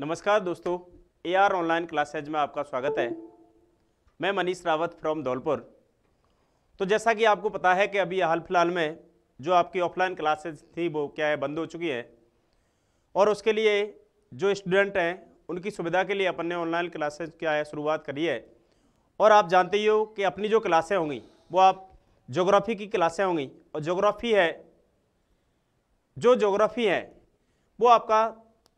नमस्कार दोस्तों A R online classes में आपका स्वागत है मैं मनीष रावत फ्रॉम धौलपुर तो जैसा कि आपको पता है कि अभी हाल फिलहाल में जो आपकी ऑफलाइन क्लासेज थी वो क्या है बंद हो चुकी है और उसके लिए जो स्टूडेंट हैं उनकी सुविधा के लिए अपन ने ऑनलाइन क्लासेज क्या है शुरुआत करी है और आप जानते ही हो कि अपनी जो क्लासें होंगी वो आप जोग्राफ़ी की क्लासें होंगी और जोग्राफ़ी है जो जोग्राफ़ी है वो आपका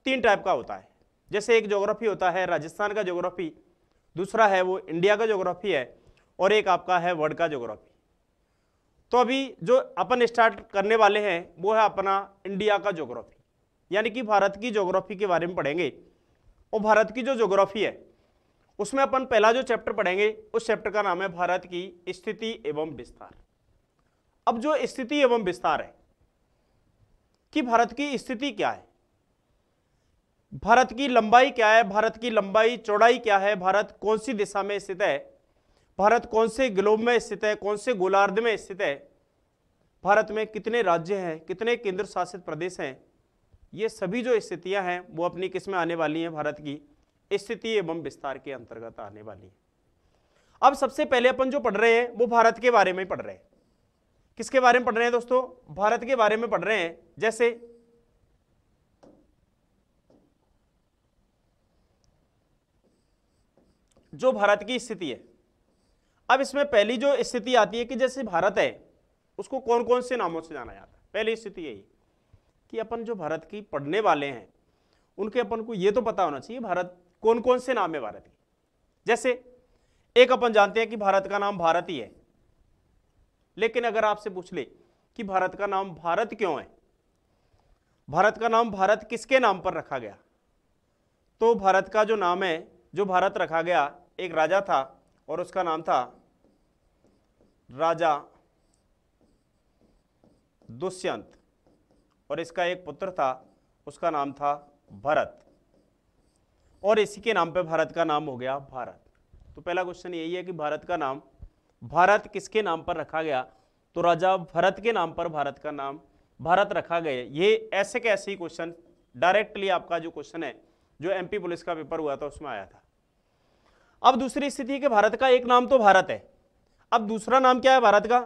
तीन टाइप का होता है जैसे एक जोग्राफी होता है राजस्थान का जोग्राफी दूसरा है वो इंडिया का जोग्राफी है और एक आपका है वर्ल्ड का जोग्राफी तो अभी जो अपन स्टार्ट करने वाले हैं वो है अपना इंडिया का ज्योग्राफी यानी कि भारत की ज्योग्राफी के बारे में पढ़ेंगे और भारत की जो ज्योग्राफी है उसमें अपन पहला जो चैप्टर पढ़ेंगे उस चैप्टर का नाम है भारत की स्थिति एवं विस्तार अब जो स्थिति एवं विस्तार है कि भारत की स्थिति क्या है भारत की लंबाई क्या है भारत की लंबाई चौड़ाई क्या है भारत कौन सी दिशा में स्थित है भारत कौन से ग्लोब में स्थित है कौन से गोलार्ध में स्थित है भारत में कितने राज्य हैं कितने केंद्र शासित प्रदेश हैं ये सभी जो स्थितियां हैं वो अपनी किस में आने वाली हैं भारत की स्थिति एवं विस्तार के अंतर्गत आने वाली है अब सबसे पहले अपन जो पढ़ रहे हैं वो भारत के बारे में पढ़ रहे हैं किसके बारे में पढ़ रहे हैं दोस्तों भारत के बारे में पढ़ रहे हैं जैसे जो भारत की स्थिति है अब इसमें पहली जो स्थिति आती है कि जैसे भारत है उसको कौन कौन से नामों से जाना जाता है पहली स्थिति यही कि अपन जो भारत की पढ़ने वाले हैं उनके अपन को ये तो पता होना चाहिए भारत कौन कौन से नाम है भारत की जैसे एक अपन जानते हैं कि भारत का नाम भारत ही है लेकिन अगर आपसे पूछ ले कि भारत का नाम भारत क्यों है भारत का नाम भारत किसके नाम पर रखा गया तो भारत का जो नाम है जो भारत रखा गया एक राजा था और उसका नाम था राजा दुष्यंत और इसका एक पुत्र था उसका नाम था भरत और इसी के नाम पे भारत का नाम हो गया भारत तो पहला क्वेश्चन यही है कि भारत का नाम भारत किसके नाम पर रखा गया तो राजा भरत के नाम पर भारत का नाम भारत रखा गया ये ऐसे के ऐसे ही क्वेश्चन डायरेक्टली आपका जो क्वेश्चन है जो एमपी पुलिस का पेपर हुआ था उसमें आया था अब दूसरी स्थिति है कि भारत का एक नाम तो भारत है अब दूसरा नाम क्या है भारत का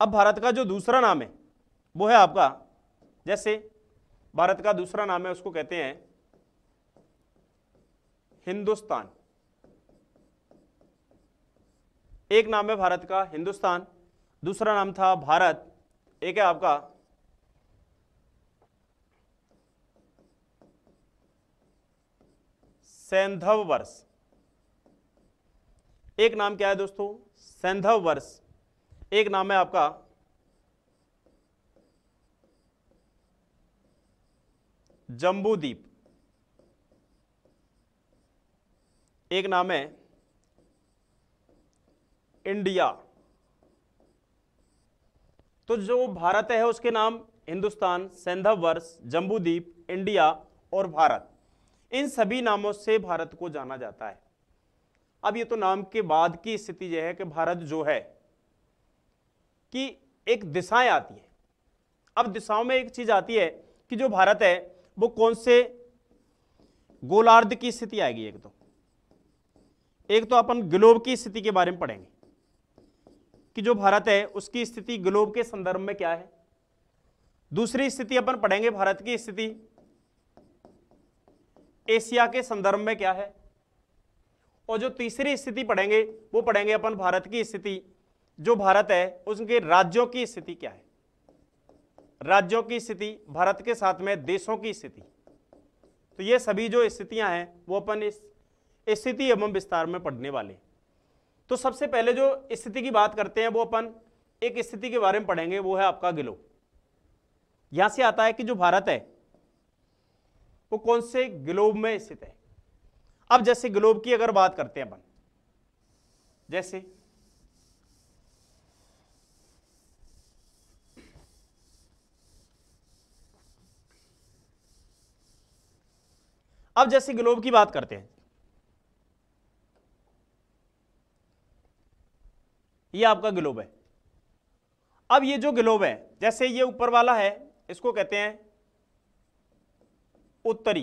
अब भारत का जो दूसरा नाम है वो है आपका जैसे भारत का दूसरा नाम है उसको कहते हैं हिंदुस्तान एक नाम है भारत का हिंदुस्तान दूसरा नाम था भारत एक है आपका सैंधव वर्ष एक नाम क्या है दोस्तों सैंधव वर्ष एक नाम है आपका जम्बूदीप एक नाम है इंडिया तो जो भारत है उसके नाम हिंदुस्तान सैंधव वर्ष जम्बूदीप इंडिया और भारत इन सभी नामों से भारत को जाना जाता है अब ये तो नाम के बाद की स्थिति यह है कि भारत जो है कि एक दिशाएं आती हैं अब दिशाओं में एक चीज आती है कि जो भारत है वो कौन से गोलार्ध की स्थिति आएगी एक तो एक तो अपन ग्लोब की स्थिति के बारे में पढ़ेंगे कि जो भारत है उसकी स्थिति ग्लोब के संदर्भ में क्या है दूसरी स्थिति अपन पढ़ेंगे भारत की स्थिति एशिया के संदर्भ में क्या है और जो तीसरी स्थिति पढ़ेंगे वो पढ़ेंगे अपन भारत की स्थिति जो भारत है उसके राज्यों की स्थिति क्या है राज्यों की स्थिति भारत के साथ में देशों की स्थिति तो ये सभी जो स्थितियां हैं वो अपन इस स्थिति एवं विस्तार में पढ़ने वाले तो सबसे पहले जो स्थिति की बात करते हैं वो अपन एक स्थिति के बारे में पढ़ेंगे वो है आपका गिलो यहां से आता है कि जो भारत है वो कौन से ग्लोब में स्थित है अब जैसे ग्लोब की अगर बात करते हैं अपन जैसे अब जैसे ग्लोब की बात करते हैं ये आपका ग्लोब है अब ये जो ग्लोब है जैसे ये ऊपर वाला है इसको कहते हैं उत्तरी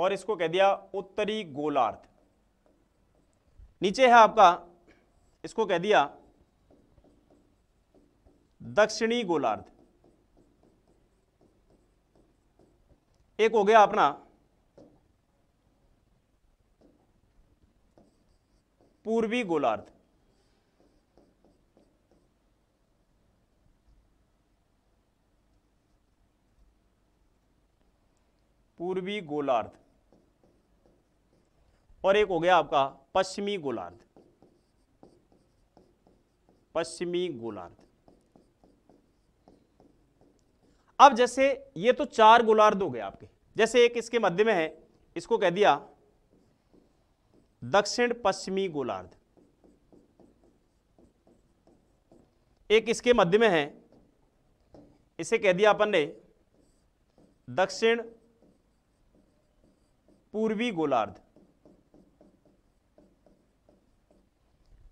और इसको कह दिया उत्तरी गोलार्ध नीचे है आपका इसको कह दिया दक्षिणी गोलार्ध एक हो गया अपना पूर्वी गोलार्ध पूर्वी गोलार्ध और एक हो गया आपका पश्चिमी गोलार्ध पश्चिमी गोलार्ध अब जैसे ये तो चार गोलार्ध हो गए आपके जैसे एक इसके मध्य में है इसको कह दिया दक्षिण पश्चिमी गोलार्ध एक इसके मध्य में है इसे कह दिया अपन ने दक्षिण पूर्वी गोलार्ध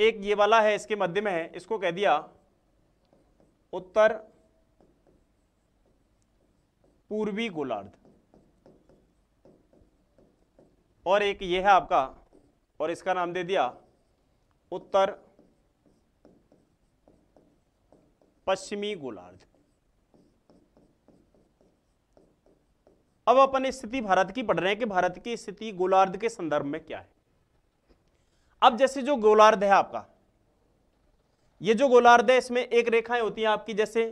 एक ये वाला है इसके मध्य में है इसको कह दिया उत्तर पूर्वी गोलार्ध और एक ये है आपका और इसका नाम दे दिया उत्तर पश्चिमी गोलार्ध अब अपन स्थिति भारत की पढ़ रहे हैं कि भारत की स्थिति गोलार्ध के संदर्भ में क्या है अब जैसे जो गोलार्ध है आपका ये जो गोलार्ध है इसमें एक रेखाएं होती हैं आपकी जैसे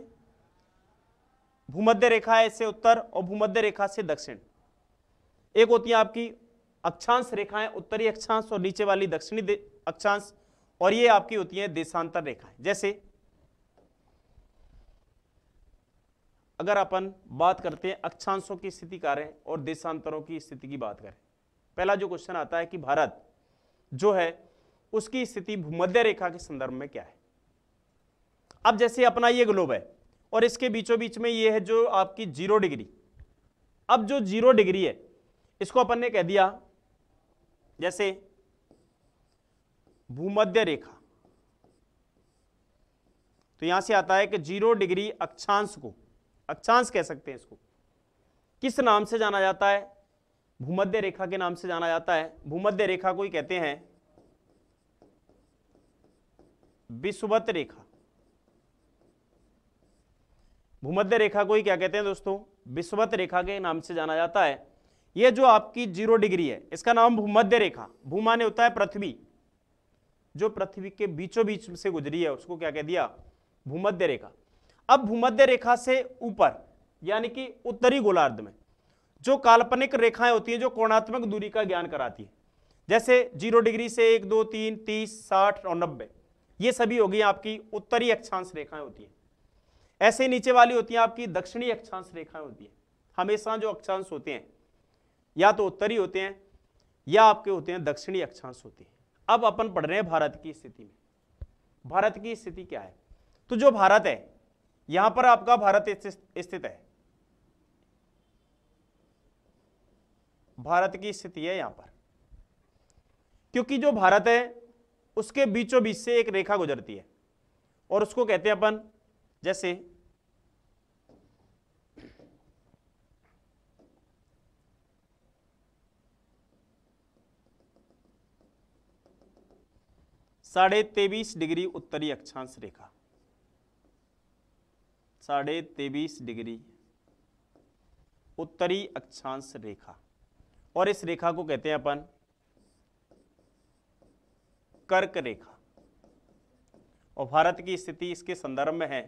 भूमध्य रेखा है इससे उत्तर और भूमध्य रेखा से दक्षिण एक होती है आपकी अक्षांश रेखाएं उत्तरी अक्षांश और नीचे वाली दक्षिणी अक्षांश और ये आपकी होती है देशांतर रेखाएं जैसे अगर अपन बात करते हैं अक्षांशों की स्थिति कार्य और देशांतरों की स्थिति की बात करें पहला जो क्वेश्चन आता है कि भारत जो है उसकी स्थिति भूमध्य रेखा के संदर्भ में क्या है अब जैसे अपना ये ग्लोब है और इसके बीचों बीच में ये है जो आपकी जीरो डिग्री अब जो जीरो डिग्री है इसको अपन ने कह दिया जैसे भूमध्य रेखा तो यहां से आता है कि जीरो डिग्री अक्षांश को अक्षांश कह सकते हैं इसको किस नाम से जाना जाता है भूमध्य रेखा के नाम से जाना जाता है भूमध्य रेखा को ही कहते हैं विश्ववत रेखा भूमध्य रेखा को ही क्या कहते हैं दोस्तों विश्ववत रेखा के नाम से जाना जाता है यह जो आपकी जीरो डिग्री है इसका नाम भूमध्य रेखा भूमाने होता है पृथ्वी जो पृथ्वी के बीचों बीच से गुजरी है उसको क्या कह दिया भूमध्य रेखा अब भूमध्य रेखा से ऊपर यानी कि उत्तरी गोलार्ध में जो काल्पनिक रेखाएं होती हैं जो कोणात्मक दूरी का ज्ञान कराती है जैसे जीरो डिग्री से एक दो तीन तीस साठ और नब्बे ये सभी होगी आपकी उत्तरी अक्षांश रेखाएं होती हैं ऐसे नीचे वाली होती हैं आपकी दक्षिणी अक्षांश रेखाएं होती हैं हमेशा जो अक्षांश होते हैं या तो उत्तरी होते हैं या आपके होते हैं दक्षिणी अक्षांश होते हैं अब अपन पढ़ रहे हैं भारत की स्थिति में भारत की स्थिति क्या है तो जो भारत है यहां पर आपका भारत स्थित है भारत की स्थिति है यहां पर क्योंकि जो भारत है उसके बीचों बीच से एक रेखा गुजरती है और उसको कहते हैं अपन जैसे साढ़े तेईस डिग्री उत्तरी अक्षांश रेखा साढ़े तेईस डिग्री उत्तरी अक्षांश रेखा और इस रेखा को कहते हैं अपन कर्क रेखा और भारत की स्थिति इसके संदर्भ में है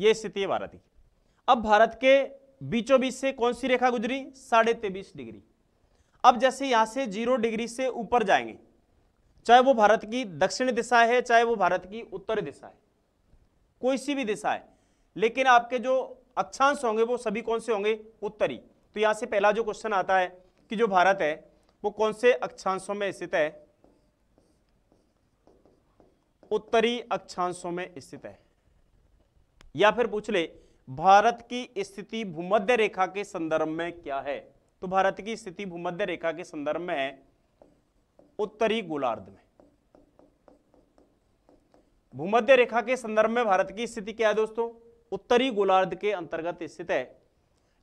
यह स्थिति है भारत की अब भारत के बीचों बीच से कौन सी रेखा गुजरी साढ़े तेबीस डिग्री अब जैसे यहां से जीरो डिग्री से ऊपर जाएंगे चाहे वो भारत की दक्षिण दिशा है चाहे वो भारत की उत्तर दिशा है कोई सी भी दिशा है लेकिन आपके जो अक्षांश होंगे वो सभी कौन से होंगे उत्तरी तो यहां से पहला जो क्वेश्चन आता है कि जो भारत है वो कौन से अक्षांशों में स्थित है उत्तरी अक्षांशों में स्थित है या फिर पूछ ले भारत की स्थिति भूमध्य रेखा के संदर्भ में क्या है तो भारत की स्थिति भूमध्य रेखा के संदर्भ में है उत्तरी गोलार्ध में भूमध्य रेखा के संदर्भ में भारत की स्थिति क्या है दोस्तों उत्तरी गोलार्ध के अंतर्गत स्थित है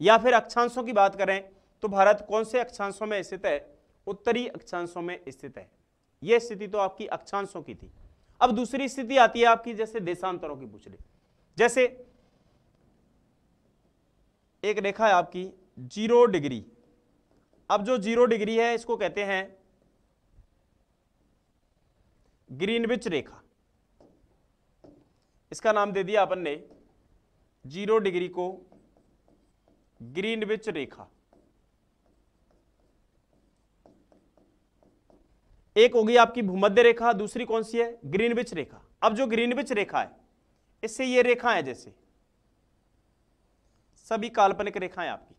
या फिर अक्षांशों की बात करें तो भारत कौन से अक्षांशों में स्थित है उत्तरी अक्षांशों में स्थित है यह स्थिति तो आपकी अक्षांशों की थी अब दूसरी स्थिति आती है आपकी जैसे देशांतरों की पूछ ली जैसे एक रेखा है आपकी जीरो डिग्री अब जो जीरो डिग्री है इसको कहते हैं ग्रीनविच रेखा इसका नाम दे दिया अपन ने जीरो डिग्री को ग्रीनविच रेखा एक होगी आपकी भूमध्य रेखा दूसरी कौन सी है ग्रीनविच रेखा अब जो ग्रीनविच रेखा है इससे ये रेखाएं जैसे सभी काल्पनिक रेखाएं आपकी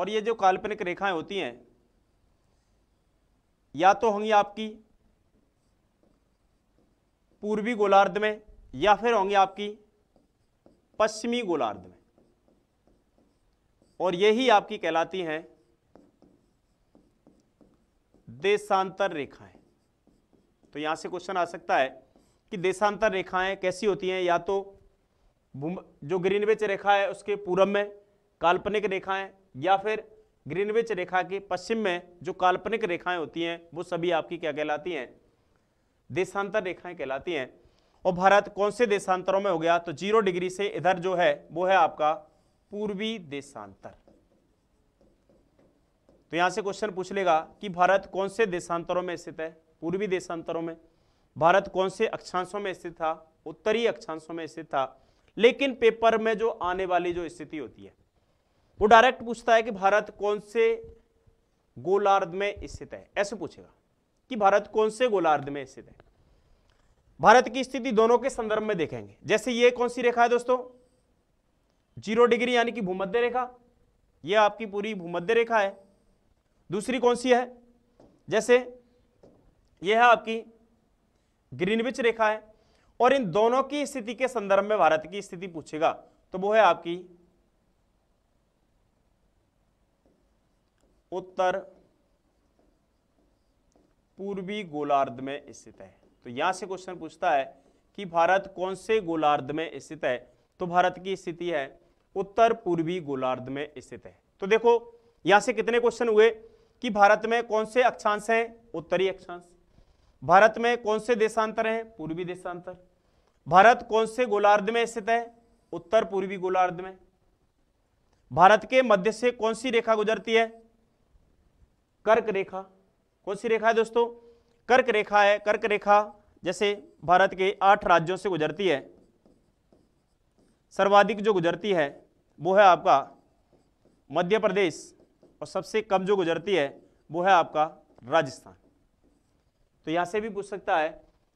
और ये जो काल्पनिक रेखाएं होती हैं या तो होंगी आपकी पूर्वी गोलार्ध में या फिर होंगी आपकी पश्चिमी गोलार्ध में और यही आपकी कहलाती हैं देशांतर रेखाएं है। तो यहां से क्वेश्चन आ सकता है कि देशांतर रेखाएं कैसी होती हैं या तो जो ग्रीनविच रेखा है उसके पूर्व में काल्पनिक रेखाएं या फिर ग्रीनविच रेखा के पश्चिम में जो काल्पनिक रेखाएं होती हैं वो सभी आपकी क्या कहलाती हैं देशांतर रेखाएं कहलाती हैं और भारत कौन से देशांतरों में हो गया तो जीरो डिग्री से इधर जो है वो है आपका पूर्वी देशांतर तो यहां से क्वेश्चन पूछ लेगा कि भारत कौन से देशांतरों में स्थित है पूर्वी देशांतरों में भारत कौन से अक्षांशों में स्थित था उत्तरी अक्षांशों में स्थित था लेकिन पेपर में जो आने वाली जो स्थिति होती है वो डायरेक्ट पूछता है कि भारत कौन से गोलार्ध में स्थित है ऐसे पूछेगा कि भारत कौन से गोलार्ध में स्थित है भारत की स्थिति दोनों के संदर्भ में देखेंगे जैसे ये कौन सी रेखा है दोस्तों जीरो डिग्री यानी कि भूमध्य रेखा ये आपकी पूरी भूमध्य रेखा है दूसरी कौन सी है जैसे यह है आपकी ग्रीनविच रेखा है और इन दोनों की स्थिति के संदर्भ में भारत की स्थिति पूछेगा तो वो है आपकी उत्तर पूर्वी गोलार्ध में स्थित है तो यहां से क्वेश्चन पूछता है कि भारत कौन से गोलार्ध में स्थित है तो भारत की स्थिति है उत्तर पूर्वी गोलार्ध में स्थित है तो देखो यहां से कितने क्वेश्चन हुए कि भारत में कौन से अक्षांश हैं उत्तरी अक्षांश भारत में कौन से देशांतर हैं पूर्वी देशांतर भारत कौन से गोलार्ध में स्थित है उत्तर पूर्वी गोलार्ध में भारत के मध्य से कौन सी रेखा गुजरती है कर्क रेखा कौन सी रेखा है दोस्तों कर्क रेखा है कर्क रेखा जैसे भारत के आठ राज्यों से गुजरती है सर्वाधिक जो गुजरती है वो है आपका मध्य प्रदेश और सबसे कम जो गुजरती है वो है आपका राजस्थान तो यहां से भी पूछ सकता है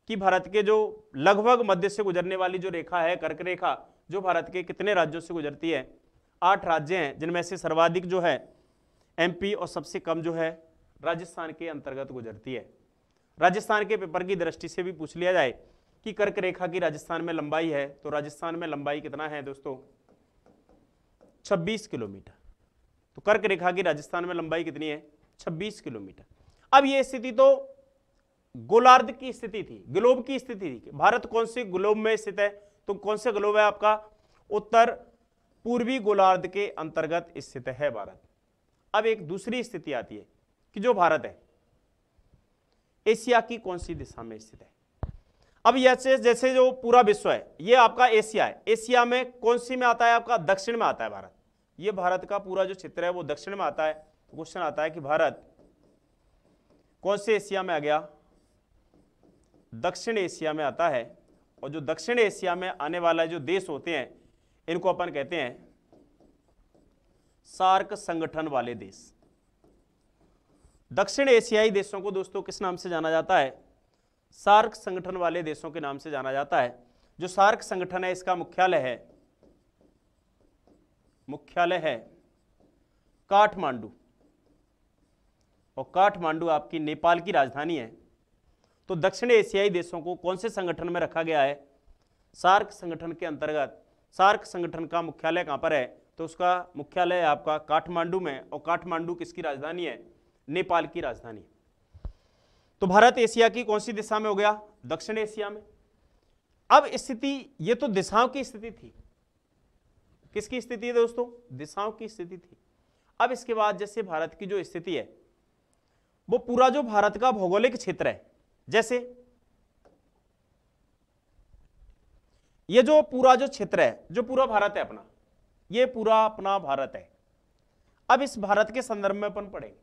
कि भारत के जो लगभग मध्य से गुजरने वाली जो रेखा है कर्क रेखा जो भारत के कितने राज्यों से गुजरती है आठ राज्य हैं जिनमें से सर्वाधिक जो है एमपी और सबसे कम जो है राजस्थान के अंतर्गत गुजरती है राजस्थान के पेपर की दृष्टि से भी पूछ लिया जाए कि कर्क रेखा की राजस्थान में लंबाई है तो राजस्थान में लंबाई कितना है दोस्तों 26 किलोमीटर तो कर्क रेखा की राजस्थान में लंबाई कितनी है 26 किलोमीटर अब यह स्थिति तो गोलार्ध की स्थिति थी ग्लोब की स्थिति थी भारत कौन से ग्लोब में स्थित है तो कौन से ग्लोब है आपका उत्तर पूर्वी गोलार्ध के अंतर्गत स्थित है भारत अब एक दूसरी स्थिति आती है कि जो भारत है एशिया की कौन सी दिशा में स्थित है अब जैसे जैसे जो पूरा विश्व है यह आपका एशिया है एशिया में कौन सी में आता है आपका दक्षिण में आता है भारत ये भारत का पूरा जो क्षेत्र है वो दक्षिण में आता है क्वेश्चन तो आता है कि भारत कौन से एशिया में आ गया दक्षिण एशिया में आता है और जो दक्षिण एशिया में आने वाला जो देश होते हैं इनको अपन कहते हैं सार्क संगठन वाले देश दक्षिण एशियाई देशों को दोस्तों किस नाम से जाना जाता है सार्क संगठन वाले देशों के नाम से जाना जाता है जो सार्क संगठन है इसका मुख्यालय है मुख्यालय है काठमांडू और काठमांडू आपकी नेपाल की राजधानी है तो दक्षिण एशियाई देशों को कौन से संगठन में रखा गया है सार्क संगठन के अंतर्गत सार्क संगठन का मुख्यालय कहाँ पर है तो उसका मुख्यालय है आपका काठमांडू में और काठमांडू किसकी राजधानी है नेपाल की राजधानी तो भारत एशिया की कौन सी दिशा में हो गया दक्षिण एशिया में अब स्थिति ये तो दिशाओं की स्थिति थी किसकी स्थिति है दोस्तों दिशाओं की स्थिति थी अब इसके बाद जैसे भारत की जो स्थिति है वो पूरा जो भारत का भौगोलिक क्षेत्र है जैसे ये जो पूरा जो क्षेत्र है जो पूरा भारत है अपना ये पूरा अपना भारत है अब इस भारत के संदर्भ में अपन पढ़ेंगे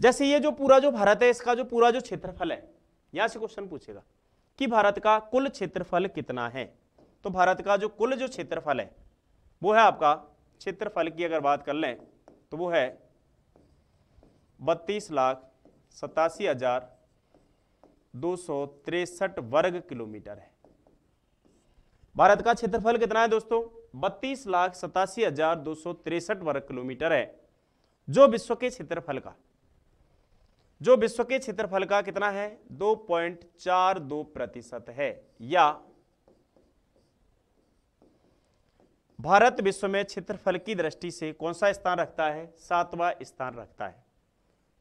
जैसे ये जो पूरा जो भारत है इसका जो पूरा जो क्षेत्रफल है यहां से क्वेश्चन पूछेगा कि भारत का कुल क्षेत्रफल कितना है तो भारत का जो कुल जो क्षेत्रफल है वो है आपका क्षेत्रफल की अगर बात कर लें तो वो है बत्तीस लाख सतासी हजार दो वर्ग किलोमीटर है भारत का क्षेत्रफल कितना है दोस्तों बत्तीस लाख सतासी हजार दो सौ तिरसठ वर्ग किलोमीटर है जो विश्व के क्षेत्रफल का जो विश्व के क्षेत्रफल का कितना है दो पॉइंट चार दो प्रतिशत है या भारत विश्व में क्षेत्रफल की दृष्टि से कौन सा स्थान रखता है सातवां स्थान रखता है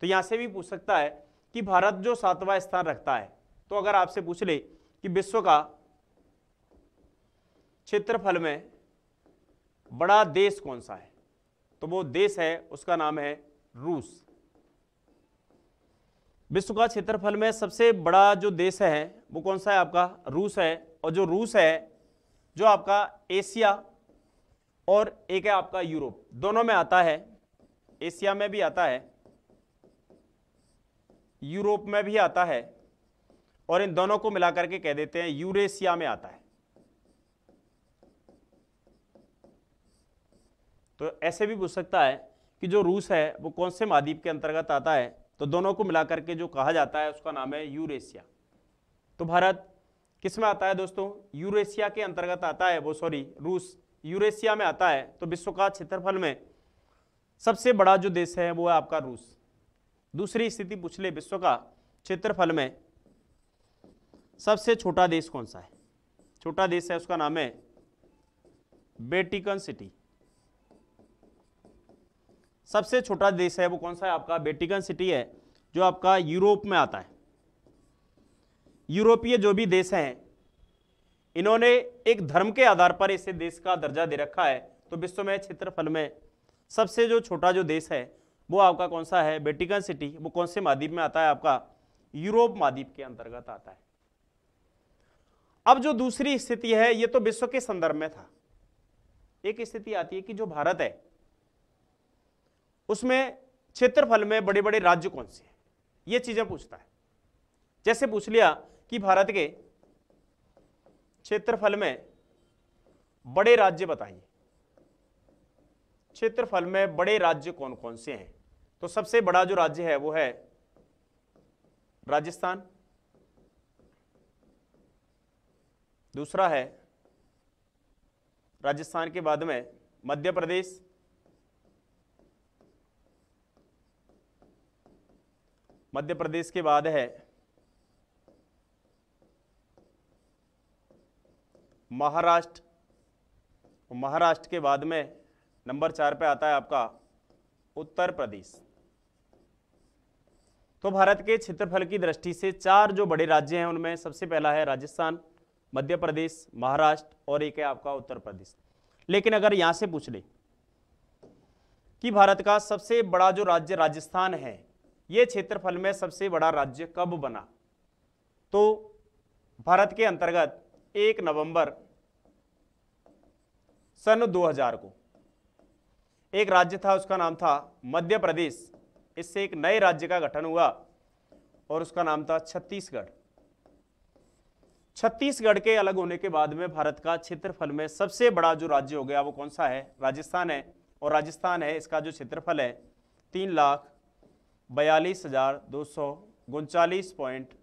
तो यहां से भी पूछ सकता है कि भारत जो सातवां स्थान रखता है तो अगर आपसे पूछ ले कि विश्व का क्षेत्रफल में बड़ा देश कौन सा है तो वो देश है उसका नाम है रूस विश्व का क्षेत्रफल में सबसे बड़ा जो देश है वो कौन सा है आपका रूस है और जो रूस है जो आपका एशिया और एक है आपका यूरोप दोनों में आता है एशिया में भी आता है यूरोप में भी आता है और इन दोनों को मिलाकर के कह देते हैं यूरेशिया में आता है तो ऐसे भी पूछ सकता है कि जो रूस है वो कौन से महाद्वीप के अंतर्गत आता है तो दोनों को मिलाकर के जो कहा जाता है उसका नाम है यूरेशिया तो भारत किस में आता है दोस्तों यूरेशिया के अंतर्गत आता है वो सॉरी रूस यूरेशिया में आता है तो विश्व का क्षेत्रफल में सबसे बड़ा जो देश है वो है आपका रूस दूसरी स्थिति पूछ ले विश्व का क्षेत्रफल में सबसे छोटा देश कौन सा है छोटा देश है उसका नाम है बेटिकन सिटी सबसे छोटा देश है वो कौन सा है आपका बेटिकन सिटी है जो आपका यूरोप में आता है यूरोपीय जो भी देश हैं इन्होंने एक धर्म के आधार पर इसे देश का दर्जा दे रखा है तो विश्व में क्षेत्रफल में सबसे जो छोटा जो देश है वो आपका कौन सा है बेटिकन सिटी वो कौन से महाद्वीप में आता है आपका यूरोप महाद्वीप के अंतर्गत आता है अब जो दूसरी स्थिति है ये तो विश्व के संदर्भ में था एक स्थिति आती है कि जो भारत है उसमें क्षेत्रफल में बड़े बड़े राज्य कौन से हैं ये चीजें पूछता है जैसे पूछ लिया कि भारत के क्षेत्रफल में बड़े राज्य बताइए क्षेत्रफल में बड़े राज्य कौन कौन से हैं तो सबसे बड़ा जो राज्य है वो है राजस्थान दूसरा है राजस्थान के बाद में मध्य प्रदेश मध्य प्रदेश के बाद है महाराष्ट्र महाराष्ट्र के बाद में नंबर चार पे आता है आपका उत्तर प्रदेश तो भारत के क्षेत्रफल की दृष्टि से चार जो बड़े राज्य हैं उनमें सबसे पहला है राजस्थान मध्य प्रदेश महाराष्ट्र और एक है आपका उत्तर प्रदेश लेकिन अगर यहां से पूछ ले कि भारत का सबसे बड़ा जो राज्य राजस्थान है यह क्षेत्रफल में सबसे बड़ा राज्य कब बना तो भारत के अंतर्गत एक नवंबर सन 2000 को एक राज्य था उसका नाम था मध्य प्रदेश इससे एक नए राज्य का गठन हुआ और उसका नाम था छत्तीसगढ़ छत्तीसगढ़ के अलग होने के बाद में भारत का क्षेत्रफल में सबसे बड़ा जो राज्य हो गया वो कौन सा है राजस्थान है और राजस्थान है इसका जो क्षेत्रफल है तीन लाख बयालीस हजार दो सौ उनचालीस पॉइंट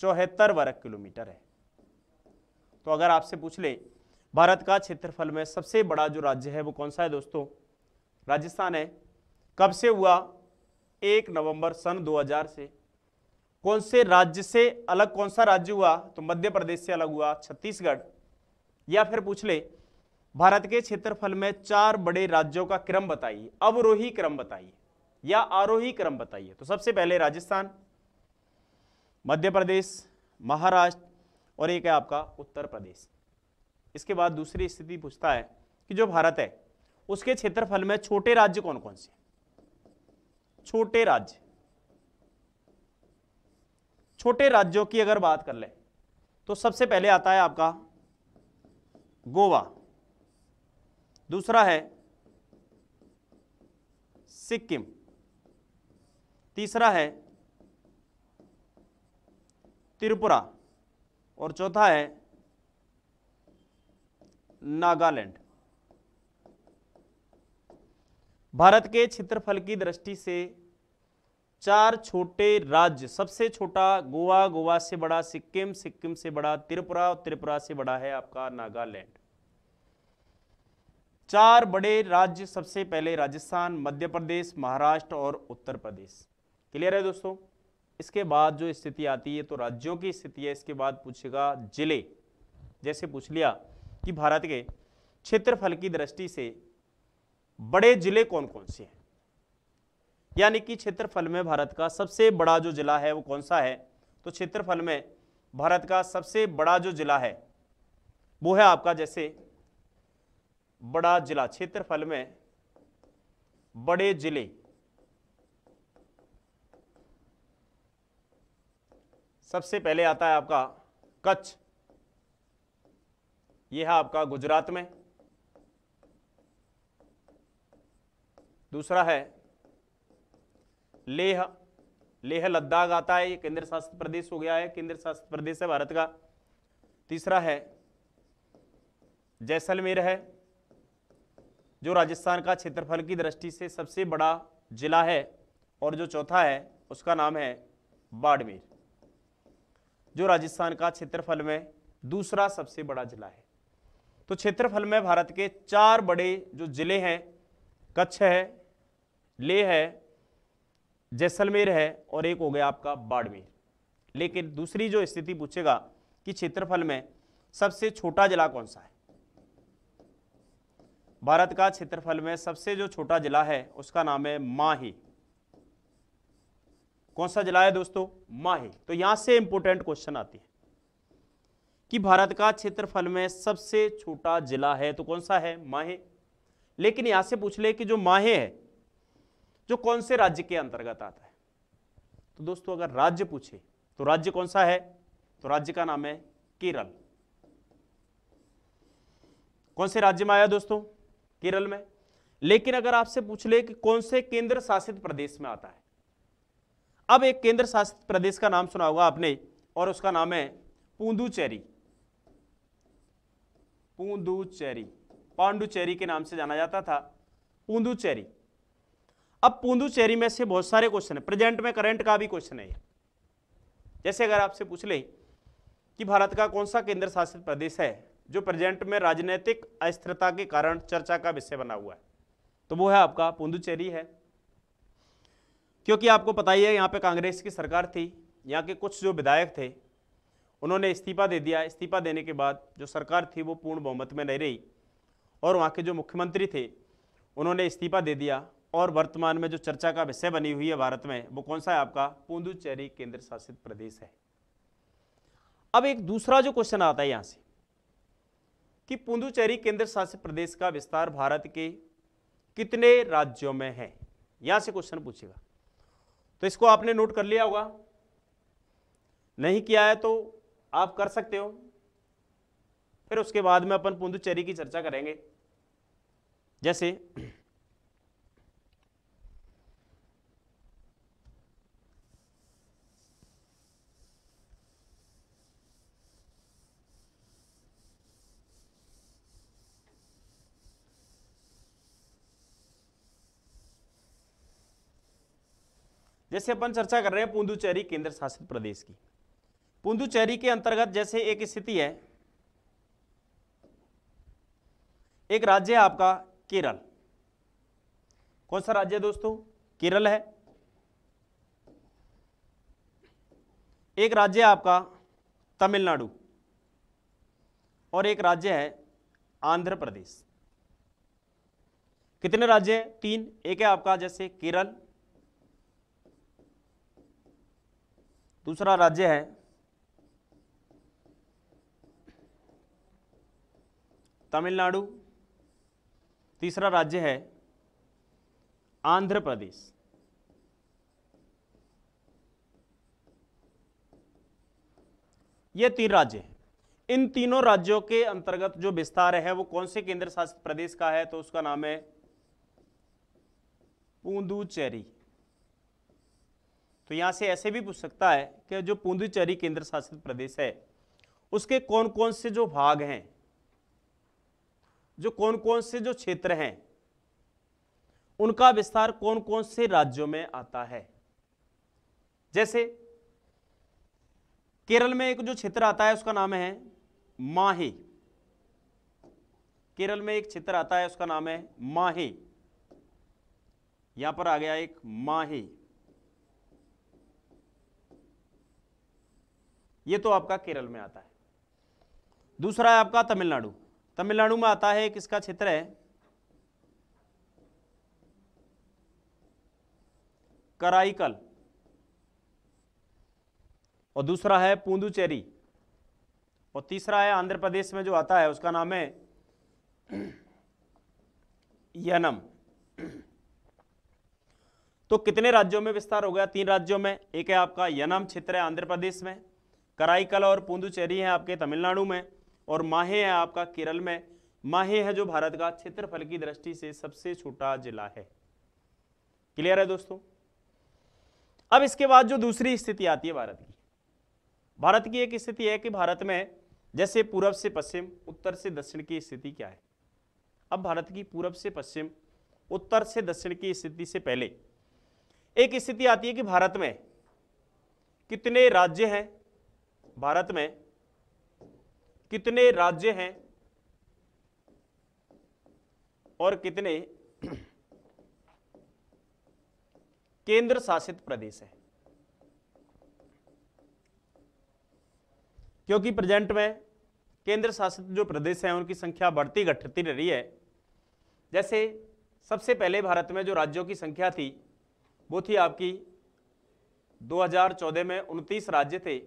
चौहत्तर वर्ग किलोमीटर है तो अगर आपसे पूछ ले भारत का क्षेत्रफल में सबसे बड़ा जो राज्य है वो कौन सा है दोस्तों राजस्थान है कब से हुआ एक नवंबर सन 2000 से कौन से राज्य से अलग कौन सा राज्य हुआ तो मध्य प्रदेश से अलग हुआ छत्तीसगढ़ या फिर पूछ ले भारत के क्षेत्रफल में चार बड़े राज्यों का क्रम बताइए अवरोही क्रम बताइए या आरोही क्रम बताइए तो सबसे पहले राजस्थान मध्य प्रदेश महाराष्ट्र और एक है आपका उत्तर प्रदेश इसके बाद दूसरी स्थिति पूछता है कि जो भारत है उसके क्षेत्रफल में छोटे राज्य कौन कौन से छोटे राज्य छोटे राज्यों की अगर बात कर ले तो सबसे पहले आता है आपका गोवा दूसरा है सिक्किम तीसरा है त्रिपुरा और चौथा है नागालैंड भारत के क्षेत्रफल की दृष्टि से चार छोटे राज्य सबसे छोटा गोवा गोवा से बड़ा सिक्किम सिक्किम से बड़ा त्रिपुरा और त्रिपुरा से बड़ा है आपका नागालैंड चार बड़े राज्य सबसे पहले राजस्थान मध्य प्रदेश महाराष्ट्र और उत्तर प्रदेश क्लियर है दोस्तों इसके बाद जो स्थिति आती है तो राज्यों की स्थिति है इसके बाद पूछेगा जिले जैसे पूछ लिया कि भारत के क्षेत्रफल की दृष्टि से बड़े जिले कौन कौन से हैं यानी कि क्षेत्रफल में भारत का सबसे बड़ा जो जिला है वो कौन सा है तो क्षेत्रफल में भारत का सबसे बड़ा जो जिला है वो है आपका जैसे बड़ा जिला क्षेत्रफल में बड़े जिले सबसे पहले आता है आपका कच्छ यह है आपका गुजरात में दूसरा है लेह लेह लद्दाख आता है ये केंद्र शासित प्रदेश हो गया है केंद्र शासित प्रदेश है भारत का तीसरा है जैसलमेर है जो राजस्थान का क्षेत्रफल की दृष्टि से सबसे बड़ा जिला है और जो चौथा है उसका नाम है बाड़मेर जो राजस्थान का क्षेत्रफल में दूसरा सबसे बड़ा जिला है तो क्षेत्रफल में भारत के चार बड़े जो जिले हैं कच्छ है ले है जैसलमेर है और एक हो गया आपका बाड़मेर लेकिन दूसरी जो स्थिति पूछेगा कि क्षेत्रफल में सबसे छोटा जिला कौन सा है भारत का क्षेत्रफल में सबसे जो छोटा जिला है उसका नाम है माही कौन सा जिला है दोस्तों माही तो यहां से इंपोर्टेंट क्वेश्चन आती है कि भारत का क्षेत्रफल में सबसे छोटा जिला है तो कौन सा है माहे लेकिन यहां से पूछ ले कि जो माहे है जो कौन से राज्य के अंतर्गत आता है तो दोस्तों अगर राज्य पूछे तो राज्य कौन सा है तो राज्य का नाम है केरल कौन से राज्य में आया दोस्तों केरल में लेकिन अगर आपसे पूछ ले कि कौन से केंद्र शासित प्रदेश में आता है अब एक केंद्र शासित प्रदेश का नाम सुना होगा आपने और उसका नाम है पुदुचेरी पुदुचेरी पांडुचेरी के नाम से जाना जाता था पुदुचेरी अब पुदुचेरी में से बहुत सारे क्वेश्चन है प्रेजेंट में करंट का भी क्वेश्चन है जैसे अगर आपसे पूछ ले कि भारत का कौन सा केंद्र शासित प्रदेश है जो प्रेजेंट में राजनीतिक अस्थिरता के कारण चर्चा का विषय बना हुआ है तो वो है आपका पुदुचेरी है क्योंकि आपको पता ही है यहाँ पे कांग्रेस की सरकार थी यहाँ के कुछ जो विधायक थे उन्होंने इस्तीफा दे दिया इस्तीफा देने के बाद जो सरकार थी वो पूर्ण बहुमत में नहीं रही और वहाँ के जो मुख्यमंत्री थे उन्होंने इस्तीफा दे दिया और वर्तमान में जो चर्चा का विषय बनी हुई है भारत में वो कौन सा है आपका पुंदुचेरी केंद्र शासित प्रदेश है अब एक दूसरा जो क्वेश्चन आता है यहां से कि पुंदुचेरी केंद्र शासित प्रदेश का विस्तार भारत के कितने राज्यों में है यहां से क्वेश्चन पूछेगा तो इसको आपने नोट कर लिया होगा नहीं किया है तो आप कर सकते हो फिर उसके बाद में अपन पुदुचेरी की चर्चा करेंगे जैसे जैसे अपन चर्चा कर रहे हैं पुंदुचेरी केंद्र शासित प्रदेश की पुंदुचेरी के अंतर्गत जैसे एक स्थिति है एक राज्य है आपका केरल कौन सा राज्य है दोस्तों केरल है एक राज्य है आपका तमिलनाडु और एक राज्य है आंध्र प्रदेश कितने राज्य हैं तीन एक है आपका जैसे केरल दूसरा राज्य है तमिलनाडु तीसरा राज्य है आंध्र प्रदेश ये तीन राज्य हैं इन तीनों राज्यों के अंतर्गत जो विस्तार है वो कौन से केंद्र शासित प्रदेश का है तो उसका नाम है पुदुचेरी तो यहाँ से ऐसे भी पूछ सकता है कि जो पुदुचेरी केंद्र शासित प्रदेश है उसके कौन कौन से जो भाग हैं जो कौन कौन से जो क्षेत्र हैं उनका विस्तार कौन कौन से राज्यों में आता है जैसे केरल में एक जो क्षेत्र आता है उसका नाम है माही केरल में एक क्षेत्र आता है उसका नाम है माही यहां पर आ गया एक माही ये तो आपका केरल में आता है दूसरा है आपका तमिलनाडु तमिलनाडु में आता है किसका क्षेत्र है कराईकल और दूसरा है पुदुचेरी और तीसरा है आंध्र प्रदेश में जो आता है उसका नाम है यनम तो कितने राज्यों में विस्तार हो गया तीन राज्यों में एक है आपका यनम क्षेत्र है आंध्र प्रदेश में कराईकल और पुंदुचेरी है आपके तमिलनाडु में और माहे है आपका केरल में माहे है जो भारत का क्षेत्रफल की दृष्टि से सबसे छोटा जिला है क्लियर है दोस्तों अब इसके बाद जो दूसरी स्थिति आती है भारत की भारत की एक स्थिति है कि भारत में जैसे पूर्व से पश्चिम उत्तर से दक्षिण की स्थिति क्या है अब भारत की पूर्व से पश्चिम उत्तर से दक्षिण की स्थिति से पहले एक स्थिति आती है कि भारत में कितने राज्य हैं भारत में कितने राज्य हैं और कितने केंद्र शासित प्रदेश हैं क्योंकि प्रेजेंट में केंद्र शासित जो प्रदेश हैं उनकी संख्या बढ़ती घटती रही है जैसे सबसे पहले भारत में जो राज्यों की संख्या थी वो थी आपकी 2014 में उनतीस राज्य थे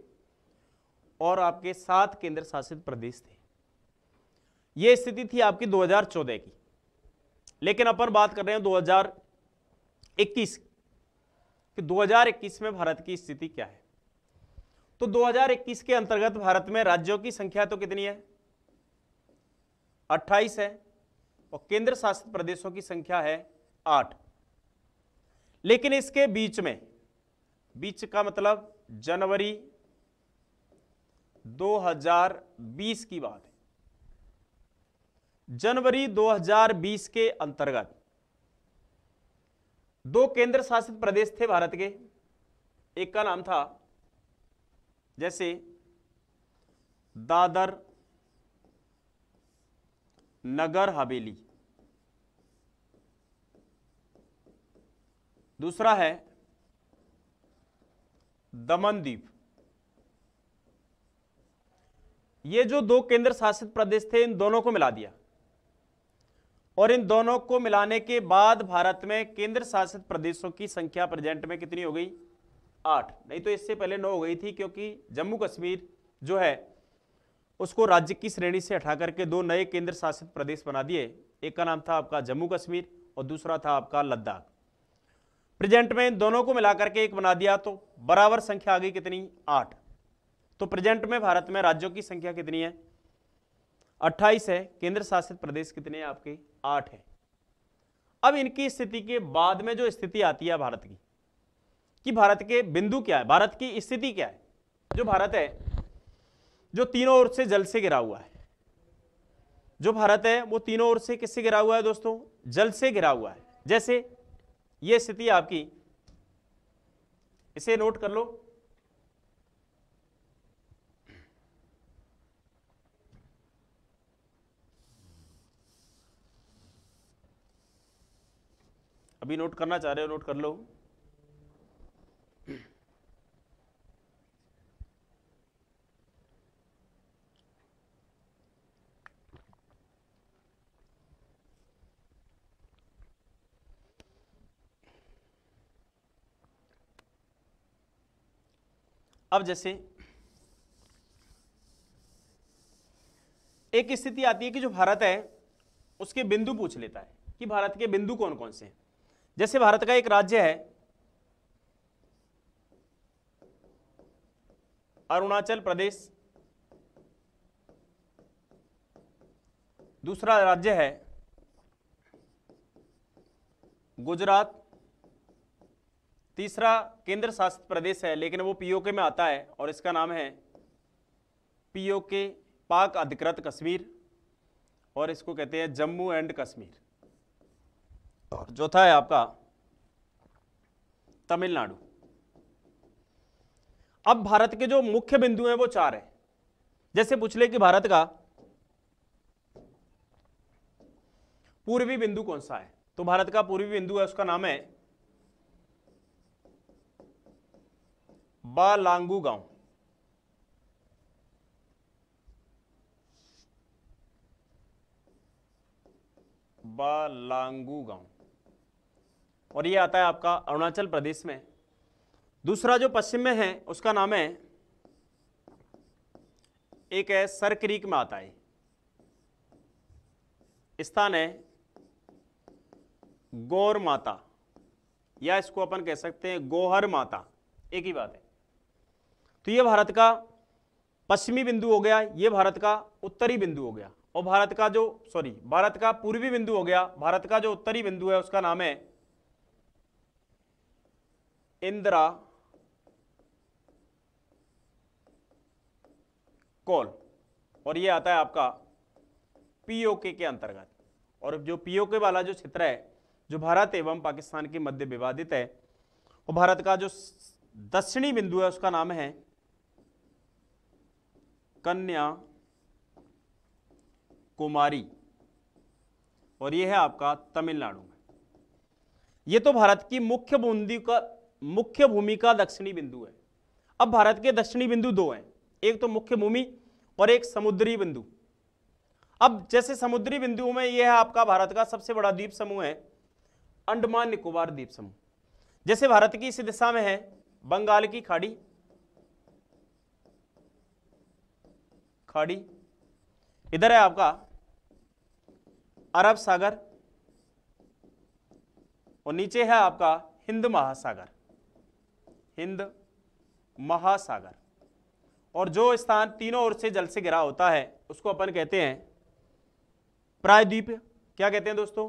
और आपके सात केंद्र शासित प्रदेश थे यह स्थिति थी आपकी 2014 की लेकिन अपन बात कर रहे हैं 2021 कि 2021 में भारत की स्थिति क्या है तो 2021 के अंतर्गत भारत में राज्यों की संख्या तो कितनी है 28 है और केंद्र शासित प्रदेशों की संख्या है 8 लेकिन इसके बीच में बीच का मतलब जनवरी 2020 की बात है जनवरी 2020 के अंतर्गत दो केंद्र शासित प्रदेश थे भारत के एक का नाम था जैसे दादर नगर हवेली दूसरा है दमनद्वीप ये जो दो केंद्र शासित प्रदेश थे इन दोनों को मिला दिया और इन दोनों को मिलाने के बाद भारत में केंद्र शासित प्रदेशों की संख्या प्रेजेंट में कितनी हो गई आठ नहीं तो इससे पहले नौ हो गई थी क्योंकि जम्मू कश्मीर जो है उसको राज्य की श्रेणी से हटा करके दो नए केंद्र शासित प्रदेश बना दिए एक का नाम था आपका जम्मू कश्मीर और दूसरा था आपका लद्दाख प्रेजेंट में इन दोनों को मिलाकर के एक बना दिया तो बराबर संख्या आ गई कितनी आठ तो प्रेजेंट में भारत में राज्यों की संख्या कितनी है 28 है केंद्र शासित प्रदेश कितने हैं आपके आठ है अब इनकी स्थिति के बाद में जो स्थिति आती है भारत की कि भारत के बिंदु क्या है भारत की स्थिति क्या है जो भारत है जो तीनों ओर से जल से गिरा हुआ है जो भारत है वो तीनों ओर से किससे गिरा हुआ है दोस्तों जल से घिरा हुआ है जैसे ये स्थिति आपकी इसे नोट कर लो अभी नोट करना चाह रहे हो नोट कर लो अब जैसे एक स्थिति आती है कि जो भारत है उसके बिंदु पूछ लेता है कि भारत के बिंदु कौन कौन से हैं जैसे भारत का एक राज्य है अरुणाचल प्रदेश दूसरा राज्य है गुजरात तीसरा केंद्र शासित प्रदेश है लेकिन वो पीओके में आता है और इसका नाम है पीओके पाक अधिकृत कश्मीर और इसको कहते हैं जम्मू एंड कश्मीर चौथा है आपका तमिलनाडु अब भारत के जो मुख्य बिंदु हैं वो चार हैं जैसे पूछ ले कि भारत का पूर्वी बिंदु कौन सा है तो भारत का पूर्वी बिंदु है उसका नाम है बालांगू गांव बालांगू गांव और ये आता है आपका अरुणाचल प्रदेश में दूसरा जो पश्चिम में है उसका नाम है एक है सर क्रीक में आता है स्थान है गौर माता या इसको अपन कह सकते हैं गोहर माता एक ही बात है तो ये भारत का पश्चिमी बिंदु हो गया ये भारत का उत्तरी बिंदु हो गया और भारत का जो सॉरी भारत का पूर्वी बिंदु हो गया भारत का जो उत्तरी बिंदु है उसका नाम है इंदिरा कॉल और ये आता है आपका पीओके के अंतर्गत और जो पीओके वाला जो क्षेत्र है जो भारत एवं पाकिस्तान के मध्य विवादित है वो भारत का जो दक्षिणी बिंदु है उसका नाम है कन्या कुमारी और यह है आपका तमिलनाडु में ये तो भारत की मुख्य बूंदी का मुख्य भूमि का दक्षिणी बिंदु है अब भारत के दक्षिणी बिंदु दो हैं एक तो मुख्य भूमि और एक समुद्री बिंदु अब जैसे समुद्री बिंदुओं में यह है आपका भारत का सबसे बड़ा द्वीप समूह है अंडमान निकोबार द्वीप समूह जैसे भारत की इस दिशा में है बंगाल की खाड़ी खाड़ी इधर है आपका अरब सागर और नीचे है आपका हिंद महासागर हिंद महासागर और जो स्थान तीनों ओर से जल से घिरा होता है उसको अपन कहते हैं प्रायद्वीप क्या कहते हैं दोस्तों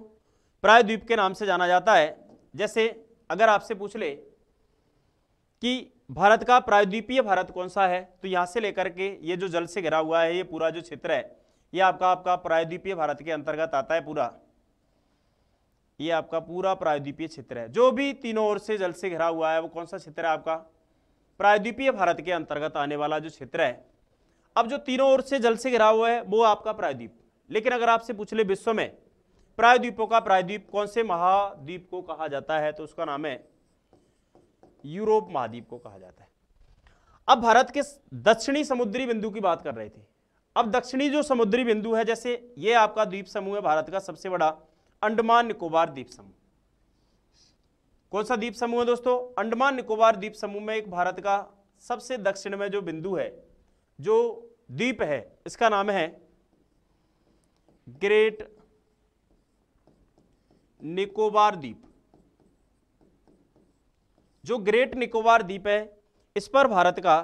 प्रायद्वीप के नाम से जाना जाता है जैसे अगर आपसे पूछ ले कि भारत का प्रायद्वीपीय भारत कौन सा है तो यहाँ से लेकर के ये जो जल से घिरा हुआ है ये पूरा जो क्षेत्र है ये आपका आपका प्रायद्वीपीय भारत के अंतर्गत आता है पूरा ये आपका पूरा प्रायद्वीपीय क्षेत्र है जो भी तीनों ओर से जल से घिरा हुआ है वो कौन सा क्षेत्र है आपका प्रायद्वीपीय भारत के अंतर्गत आने वाला जो क्षेत्र है अब जो तीनों ओर से जल से घिरा हुआ है वो आपका प्रायद्वीप लेकिन अगर आपसे पूछ ले विश्व में प्रायद्वीपों का प्रायद्वीप कौन से महाद्वीप को कहा जाता है तो उसका नाम है यूरोप महाद्वीप को कहा जाता है अब भारत के दक्षिणी समुद्री बिंदु की बात कर रहे थे अब दक्षिणी जो समुद्री बिंदु है जैसे ये आपका द्वीप समूह है भारत का सबसे बड़ा अंडमान निकोबार द्वीप समूह कौन सा द्वीप समूह है दोस्तों अंडमान निकोबार द्वीप समूह में एक भारत का सबसे दक्षिण में जो बिंदु है जो द्वीप है इसका नाम है ग्रेट निकोबार द्वीप जो ग्रेट निकोबार द्वीप है इस पर भारत का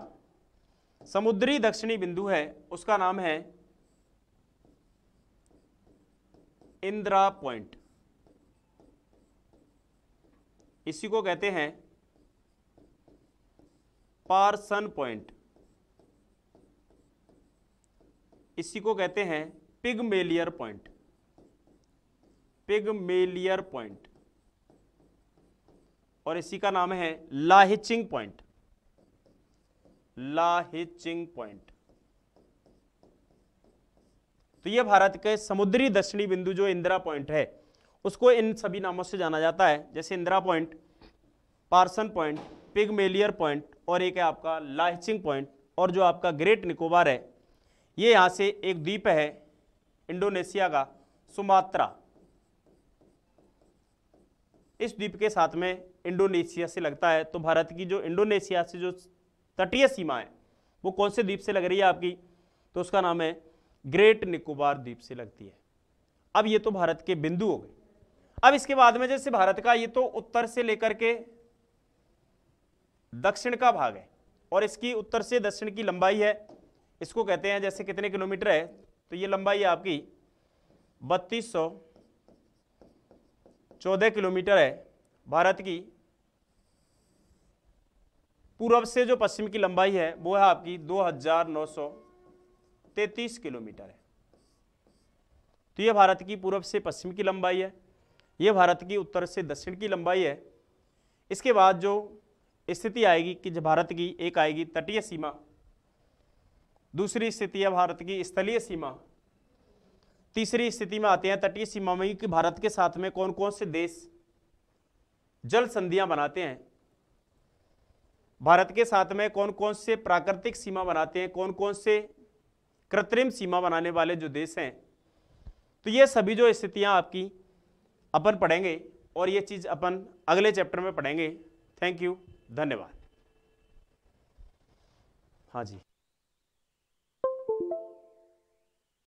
समुद्री दक्षिणी बिंदु है उसका नाम है इंदिरा पॉइंट इसी को कहते हैं पार्सन पॉइंट इसी को कहते हैं पिगमेलियर पॉइंट पिगमेलियर पॉइंट और इसी का नाम है लाहिचिंग पॉइंट लाहिचिंग पॉइंट तो ये भारत के समुद्री दक्षिणी बिंदु जो इंदिरा पॉइंट है उसको इन सभी नामों से जाना जाता है जैसे Indira point Parson point Pygmalion point और एक है आपका लाहचिंग पॉइंट और जो आपका ग्रेट निकोबार है ये यहाँ से एक द्वीप है इंडोनेशिया का सुमात्रा इस द्वीप के साथ में इंडोनेशिया से लगता है तो भारत की जो इंडोनेशिया से जो तटीय सीमा है वो कौन से द्वीप से लग रही है आपकी तो उसका नाम है ग्रेट निकोबार द्वीप से लगती है अब ये तो भारत के बिंदु हो गए अब इसके बाद में जैसे भारत का ये तो उत्तर से लेकर के दक्षिण का भाग है और इसकी उत्तर से दक्षिण की लंबाई है इसको कहते हैं जैसे कितने किलोमीटर है तो ये लंबाई आपकी बत्तीस सौ चौदह किलोमीटर है भारत की पूर्व से जो पश्चिम की लंबाई है वो है आपकी दो हजार नौ सौ तैतीस किलोमीटर है तो ये भारत की पूर्व से पश्चिम की लंबाई है ये भारत की उत्तर से दक्षिण की लंबाई है इसके बाद जो स्थिति आएगी कि भारत की एक आएगी तटीय सीमा दूसरी स्थिति है भारत की स्थलीय सीमा तीसरी स्थिति में आते हैं तटीय सीमा में कि भारत के साथ में कौन कौन से देश जल संधियां बनाते हैं भारत के साथ में कौन कौन से प्राकृतिक सीमा बनाते हैं कौन कौन से कृत्रिम सीमा बनाने वाले जो देश हैं तो ये सभी जो स्थितियाँ आपकी अपन पढ़ेंगे और ये चीज़ अपन अगले चैप्टर में पढ़ेंगे थैंक यू धन्यवाद हाँ जी